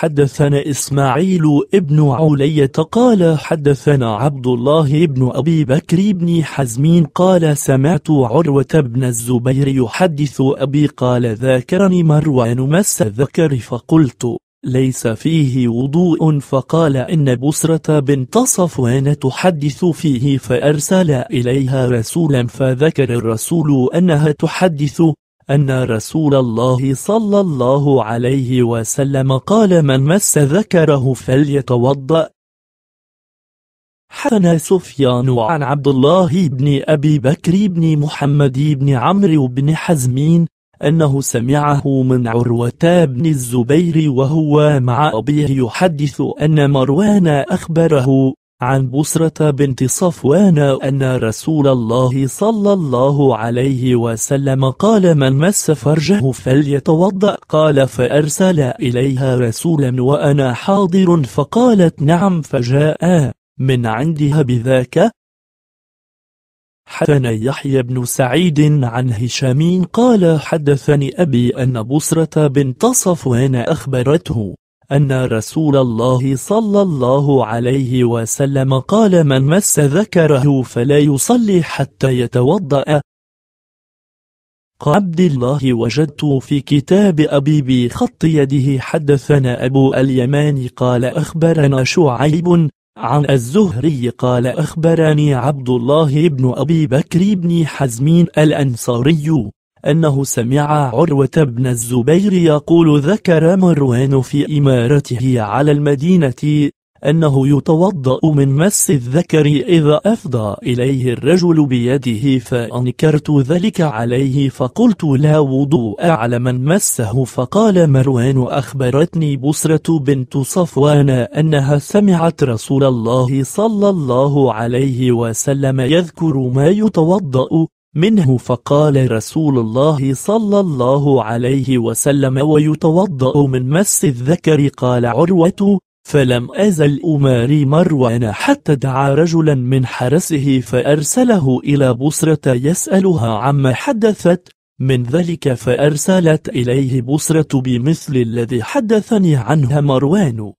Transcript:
حدثنا إسماعيل ابن علية قال حدثنا عبد الله ابن أبي بكر بن حزمين قال سمعت عروة بن الزبير يحدث أبي قال ذاكرني مروان مس الذكر فقلت ليس فيه وضوء فقال إن بسرة بنت صفوان تحدث فيه فأرسل إليها رسولا فذكر الرسول أنها تحدث أن رسول الله صلى الله عليه وسلم قال من مس ذكره فليتوضأ حسن سفيان عن عبد الله بن أبي بكر بن محمد بن عمرو بن حزمين أنه سمعه من عروة بن الزبير وهو مع أبيه يحدث أن مروان أخبره عن بصرة بنت صفوان أن رسول الله صلى الله عليه وسلم قال من مس فرجه فليتوضأ قال فأرسل إليها رسولا وأنا حاضر فقالت نعم فجاء من عندها بذاك حدثنا يحيى بن سعيد عن هشام قال حدثني أبي أن بصرة بنت صفوان أخبرته أن رسول الله صلى الله عليه وسلم قال من مس ذكره فلا يصلي حتى يتوضأ قال عبد الله وجدت في كتاب أبي بخط يده حدثنا أبو اليمان قال أخبرنا شعيب عن الزهري قال أخبرني عبد الله بن أبي بكر بن حزمين الأنصاري أنه سمع عروة بن الزبير يقول ذكر مروان في إمارته على المدينة أنه يتوضأ من مس الذكر إذا أفضى إليه الرجل بيده فأنكرت ذلك عليه فقلت لا وضوء على من مسه فقال مروان أخبرتني بصرة بنت صفوان أنها سمعت رسول الله صلى الله عليه وسلم يذكر ما يتوضأ منه فقال رسول الله صلى الله عليه وسلم ويتوضأ من مس الذكر قال عروة فلم أزل أماري مروان حتى دعا رجلا من حرسه فأرسله إلى بصرة يسألها عما حدثت من ذلك فأرسلت إليه بصرة بمثل الذي حدثني عنها مروان